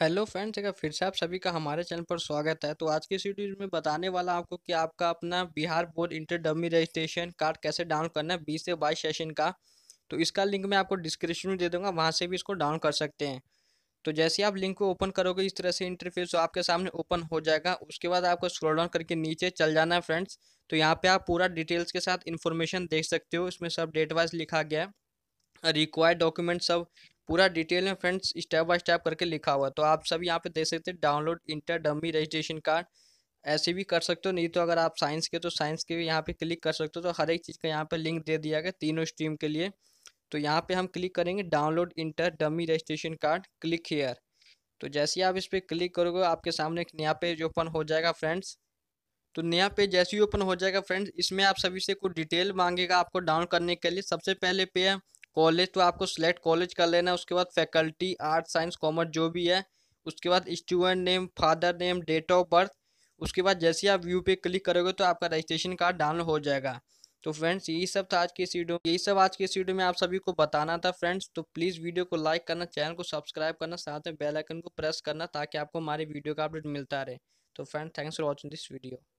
hello friends अगर फिर से आप सभी का हमारे चैनल पर स्वागत है तो आज की इस वीडियो में बताने वाला आपको कि आपका अपना Bihar board inter dummy registration card कैसे डाउनलोड करना है बीस से बाईस सेशन का तो इसका लिंक मैं आपको डिस्क्रिप्शन में दे दूंगा वहाँ से भी इसको डाउनलोड कर सकते हैं तो जैसे आप लिंक को ओपन करोगे इस तरह से इंटरफेस आपके सामने ओपन हो जाएगा उसके बाद आपको स्क्रोल डाउन करके नीचे चल जाना है फ्रेंड्स तो यहाँ पर आप पूरा डिटेल्स के साथ इन्फॉर्मेशन देख सकते हो इसमें सब डेट वाइज लिखा गया है रिक्वायर्ड डॉक्यूमेंट सब पूरा डिटेल में फ्रेंड्स स्टेप बाय स्टेप करके लिखा हुआ तो आप सब यहाँ पे देख सकते हैं download inter dummy registration card ऐसे भी कर सकते हो नहीं तो अगर आप साइंस के तो साइंस के भी यहाँ पे क्लिक कर सकते हो तो हर एक चीज़ का यहाँ पे लिंक दे दिया गया तीनों स्ट्रीम के लिए तो यहाँ पे हम क्लिक करेंगे download inter dummy registration card click here तो जैसे ही आप इस पर क्लिक करोगे आपके सामने एक नया पेज ओपन हो जाएगा फ्रेंड्स तो नया पेज जैसे ही ओपन हो जाएगा फ्रेंड्स इसमें आप सभी से कुछ डिटेल मांगेगा आपको डाउन करने के लिए सबसे पहले पे है कॉलेज तो आपको सिलेक्ट कॉलेज कर लेना है उसके बाद फैकल्टी आर्ट साइंस कॉमर्स जो भी है उसके बाद student name father name date of birth उसके बाद जैसे ही आप व्यू पे क्लिक करोगे तो आपका रजिस्ट्रेशन कार्ड डाउनलोड हो जाएगा तो फ्रेंड्स यही सब था आज की इस वीडियो यही सब आज की इस वीडियो में आप सभी को बताना था फ्रेंड्स तो प्लीज़ वीडियो को लाइक करना चैनल को सब्सक्राइब करना साथ में बेल आइकन को प्रेस करना ताकि आपको हमारे वीडियो का अपडेट मिलता रहे तो friends thanks for watching this video